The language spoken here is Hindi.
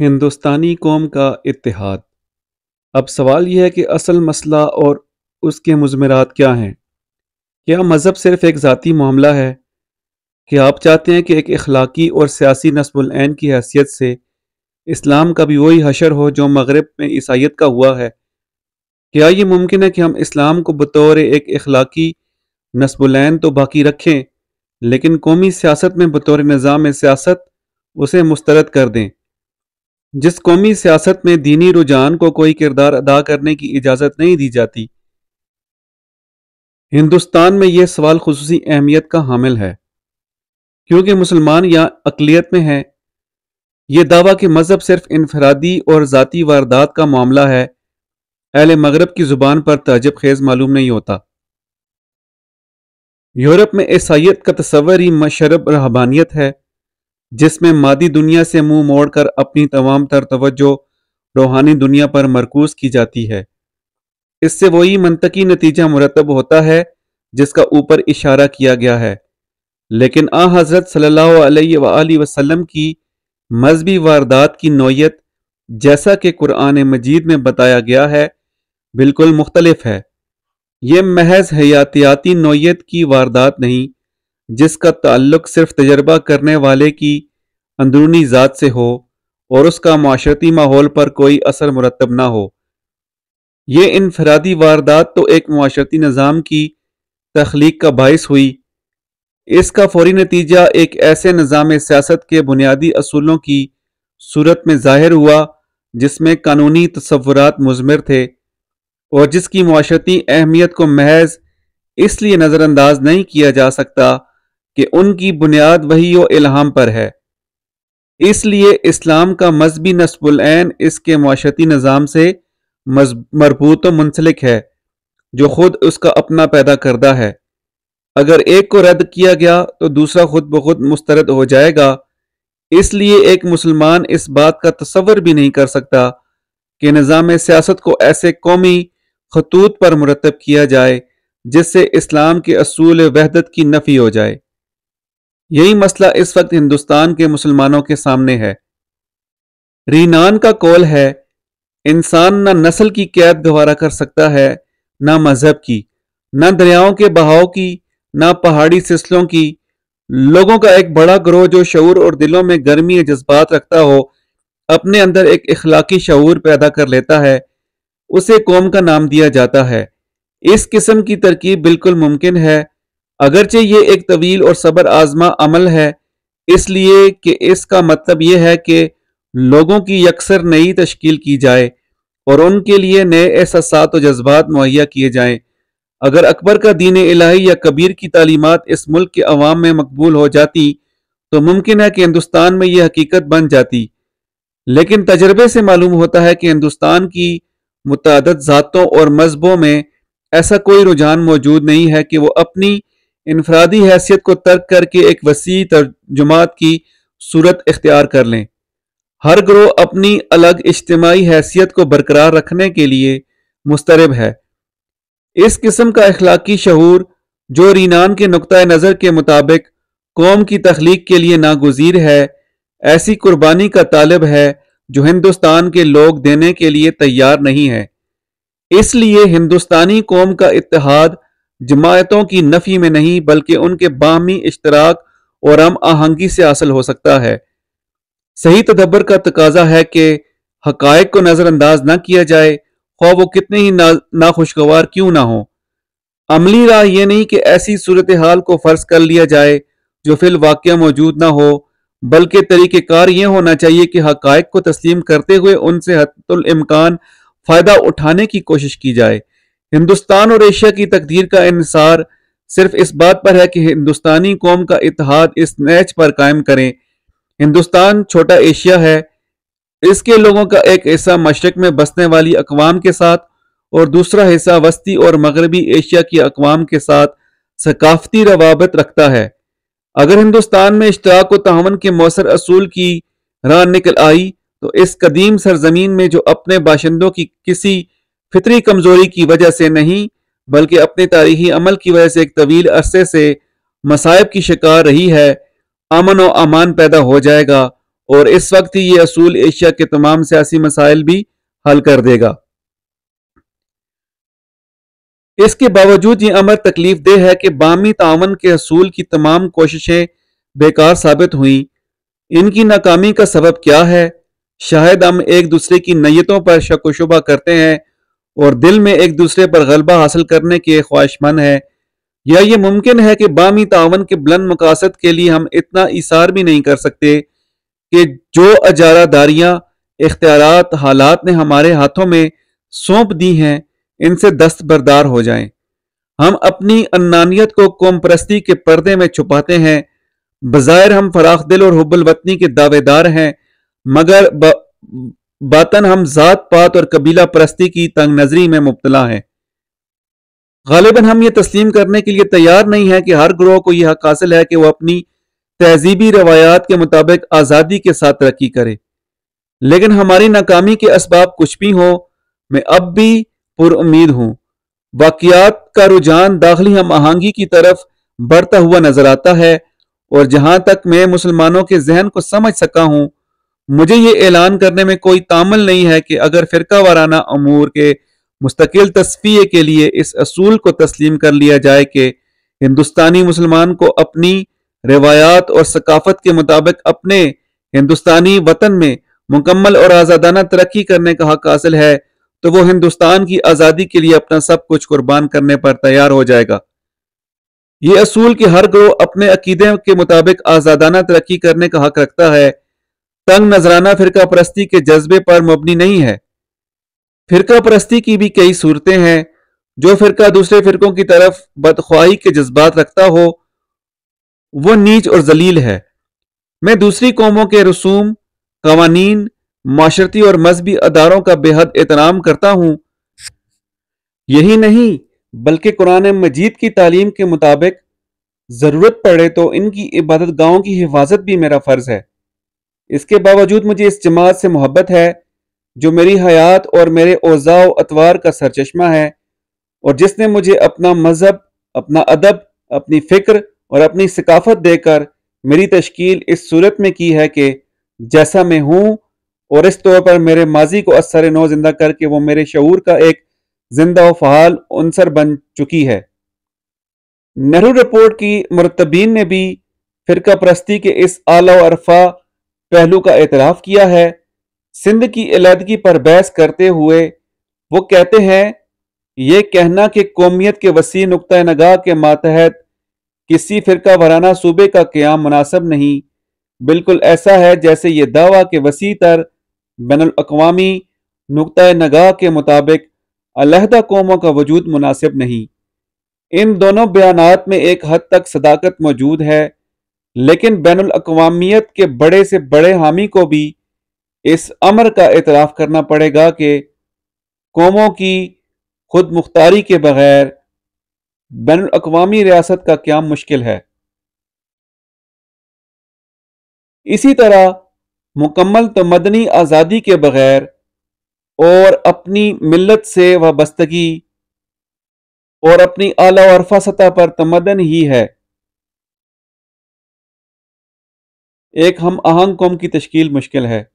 हिंदुस्तानी कौम का इतिहाद अब सवाल यह है कि असल मसला और उसके मजमरात क्या हैं क्या मज़हब सिर्फ एक ज़ाती मामला है कि आप चाहते हैं कि एक अखलाकी और सियासी नस्बुलैन की हैसियत से इस्लाम का भी वही हशर हो जो मगरब में ईसाइत का हुआ है क्या ये मुमकिन है कि हम इस्लाम को बतौर एक अखलाकी नस्बुलैन तो बाकी रखें लेकिन कौमी सियासत में बतौर निज़ाम सियासत उसे मुस्तरद कर दें जिस कौमी सियासत में दीनी रुझान को कोई किरदार अदा करने की इजाज़त नहीं दी जाती हिंदुस्तान में यह सवाल खसूस अहमियत का हामिल है क्योंकि मुसलमान या अकलीत में हैं यह दावा कि मज़हब सिर्फ इनफरादी और ज़ाती वारदात का मामला है अहल मगरब की ज़ुबान पर तजब खेज मालूम नहीं होता यूरोप में ईसाइत का तस्वर ही मशरब रहबानियत है जिसमें मादी दुनिया से मुंह मोड़कर अपनी तमाम तर तवज्जो रूहानी दुनिया पर मरकूज की जाती है इससे वही मनतकी नतीजा मुरतब होता है जिसका ऊपर इशारा किया गया है लेकिन आ हज़रत सल्लल्लाहु अलैहि वसल्लम की मजहबी वारदात की नोयत जैसा कि कुरान मजीद में बताया गया है बिल्कुल मुख्तलफ है ये महज हयातियाती नोयत की वारदात नहीं जिसका ताल्लुक सिर्फ तजर्बा करने वाले की अंदरूनी ज़ात से हो और उसका माशरती माहौल पर कोई असर मुरतब ना हो ये इनफरादी वारदात तो एक माशरती निज़ाम की तख्लीक का बायस हुई इसका फौरी नतीजा एक ऐसे निज़ाम सियासत के बुनियादी असूलों की सूरत में ज़ाहिर हुआ जिसमें कानूनी तस्वुरात मजमर थे और जिसकी माशरती अहमियत को महज इसलिए नज़रअंदाज नहीं किया जा सकता कि उनकी बुनियाद वही व इल्हाम पर है इसलिए इस्लाम का मजहबी नस्बुलैन इसके माशती निज़ाम से मरबूत मुंसलिक है जो खुद उसका अपना पैदा करदा है अगर एक को रद्द किया गया तो दूसरा खुद ब खुद मुस्तरद हो जाएगा इसलिए एक मुसलमान इस बात का तस्वर भी नहीं कर सकता कि निज़ाम सियासत को ऐसे कौमी खतूत पर मुरतब किया जाए जिससे इस्लाम के असूल वहदत की नफ़ी हो जाए यही मसला इस वक्त हिंदुस्तान के मुसलमानों के सामने है रीनान का कौल है इंसान न नस्ल की कैद गवारा कर सकता है न मजहब की न दरियाओं के बहाव की न पहाड़ी सिलसिलों की लोगों का एक बड़ा ग्रोह जो शूर और दिलों में गर्मी या जज्बात रखता हो अपने अंदर एक इखलाकी शूर पैदा कर लेता है उसे कौम का नाम दिया जाता है इस किस्म की तरकीब बिल्कुल मुमकिन है अगरचे ये एक तवील और सबर आजमा अमल है इसलिए कि इसका मतलब यह है कि लोगों की यकसर नई तश्कील की जाए और उनके लिए नए एहसास और जज्बात मुहैया किए जाएं अगर अकबर का दीन इलाही या कबीर की तालीमत इस मुल्क के अवाम में मकबूल हो जाती तो मुमकिन है कि हिंदुस्तान में यह हकीकत बन जाती लेकिन तजर्बे से मालूम होता है कि हिंदुस्तान की मुतद ज़ातों और मजहबों में ऐसा कोई रुझान मौजूद नहीं है कि वह अपनी इनफरादी हैसियत को तर्क करके एक वसी तर्जुमात की सूरत इख्तियार कर लें हर ग्रोह अपनी अलग इज्तमाही हैसियत को बरकरार रखने के लिए मुस्तरब है इस किस्म का अखलाकी शहूर जो रीनान के नुक़ नज़र के मुताबिक कौम की तख्लीक के लिए नागजीर है ऐसी कुर्बानी का तालब है जो हिंदुस्तान के लोग देने के लिए तैयार नहीं है इसलिए हिंदुस्तानी कौम का इतिहाद जमायतों की नफी में नहीं बल्कि उनके बाहमी इश्तराक और हम आहंगी से हासिल हो सकता है सही तदब्बर का तकाजा है कि हकायक को नज़रअंदाज ना किया जाए खो वो कितने ही ना नाखुशगवार क्यों ना हो अमली राह यह नहीं कि ऐसी सूरत हाल को फ़र्ज कर लिया जाए जो फिल वाक्य मौजूद ना हो बल्कि तरीक़ेकार यह होना चाहिए कि हकायक को तस्लीम करते हुए उनसे हतुलमकान फ़ायदा उठाने की कोशिश की जाए हिंदुस्तान और एशिया की तकदीर का इंसार सिर्फ इस बात पर है कि हिंदुस्तानी कौम का इतिहाद इस नैच पर कायम करें हिंदुस्तान छोटा एशिया है इसके लोगों का एक हिस्सा मशरक में बसने वाली अकवाम के साथ और दूसरा हिस्सा वस्ती और मगरबी एशिया की अकवाम के साथ सकाफती रवाबत रखता है अगर हिंदुस्तान में इश्तराक तावन के मौसर असूल की राह निकल आई तो इस कदीम सरजमीन में जो अपने बाशिंदों की किसी फितरी कमजोरी की वजह से नहीं बल्कि अपने तारीखी अमल की वजह से एक तवील अरसे से मसायब की शिकार रही है अमन और अमान पैदा हो जाएगा और इस वक्त ही ये असूल एशिया के तमाम सियासी मसाइल भी हल कर देगा इसके बावजूद ये अमर तकलीफ देह है कि बामी तावन के असूल की तमाम कोशिशें बेकार साबित हुई इनकी नाकामी का सबब क्या है शायद हम एक दूसरे की नैयतों पर शक व शुबा करते हैं और दिल में एक दूसरे पर गलबा हासिल करने के ख्वाहिशमंद है या ये मुमकिन है कि बामी तावन के बुलंद मकासद के लिए हम इतना इशार भी नहीं कर सकते कि जो अजारादारियाँ इख्तियार हालात ने हमारे हाथों में सौंप दी हैं इनसे दस्तबरदार हो जाएं। हम अपनी अनानियत को कौमप्रस्ती के पर्दे में छुपाते हैं बज़ाहिर हम फराख दिल और हुबुल वतनी के दावेदार हैं मगर ब... बातन हम जात पात और कबीला परस्ती की तंग नजरी में मुबतला है गालिबा हम ये तस्लीम करने के लिए तैयार नहीं है कि हर ग्रोह को यह हक हासिल है कि वह अपनी तहजीबी रवायात के मुताबिक आज़ादी के साथ तरक्की करे लेकिन हमारी नाकामी के इसबाब कुछ भी हों मैं अब भी पुरुद हूं वाकियात का रुझान दाखिली हम आहंगी की तरफ बढ़ता हुआ नजर आता है और जहां तक मैं मुसलमानों के जहन को समझ सका हूँ मुझे ये ऐलान करने में कोई तामल नहीं है कि अगर फिरका वाराना अमूर के मुस्तकिल तस्फ़ी के लिए इस असूल को तस्लीम कर लिया जाए कि हिंदुस्तानी मुसलमान को अपनी रवायात और सकाफत के मुताबिक अपने हिंदुस्तानी वतन में मुकम्मल और आज़ादाना तरक्की करने का हक हासिल है तो वो हिंदुस्तान की आज़ादी के लिए अपना सब कुछ कुर्बान करने पर तैयार हो जाएगा ये असूल कि हर ग्रोह अपने अकीदे के मुताबिक आज़ादाना तरक्की करने का हक रखता है तंग नजराना फिरका परस्ती के जज्बे पर मबनी नहीं है फिरका परस्ती की भी कई सूरतें हैं जो फिरका दूसरे फिरकों की तरफ बदख्वाही के जज्बात रखता हो वो नीच और जलील है मैं दूसरी कौमों के रसूम कवानीन माशरती और मजहबी अदारों का बेहद एहतराम करता हूं यही नहीं बल्कि कुरान मजीद की तालीम के मुताबिक ज़रूरत पड़े तो इनकी इबादत गाहों की हिफाजत भी मेरा फ़र्ज़ है इसके बावजूद मुझे इस जमात से मोहब्बत है जो मेरी हयात और मेरे ओज़ा अतवार का सरचश्मा है और जिसने मुझे अपना मज़हब अपना अदब अपनी फ़िक्र और अपनी सकाफत देकर मेरी तश्कील इस सूरत में की है कि जैसा मैं हूँ और इस तौर पर मेरे माजी को असर नौ जिंदा करके वो मेरे शूर का एक जिंदा फहाल अंसर बन चुकी है नेहरू रिपोर्ट की मरतबीन ने भी फिरका प्रस्ती के इस आला अरफा पहलू का एतराफ किया है सिंध की अलीहदगी पर बहस करते हुए वो कहते हैं ये कहना कि कौमियत के वसी नुकतः नगाह के मातहत किसी फिरका वराना सूबे का क्याम मुनासब नहीं बिल्कुल ऐसा है जैसे ये दावा के वसी तर बैन अवी नुकतः नगाह के मुताबिक अलहदा कौमों का वजूद मुनासिब नहीं इन दोनों बयान में एक हद तक सदाकत मौजूद है लेकिन बैन अकवामियत के बड़े से बड़े हामी को भी इस अमर का एतराफ़ करना पड़ेगा कि कौमों की खुद मुख्तारी के बगैर बैन अवी रियासत का क्या मुश्किल है इसी तरह मुकम्मल तो मदनी आज़ादी के बगैर और अपनी मिलत से वाबस्तगी और अपनी आला और फा सतह पर तमदन ही है एक हम आहंग कौम की तश्कील मुश्किल है